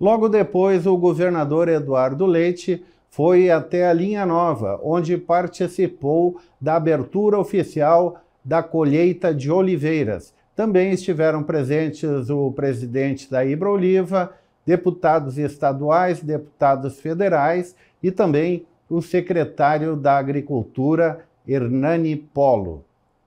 Logo depois, o governador Eduardo Leite foi até a Linha Nova, onde participou da abertura oficial da colheita de oliveiras. Também estiveram presentes o presidente da Ibroliva, deputados estaduais, deputados federais e também o secretário da Agricultura, Hernani Polo.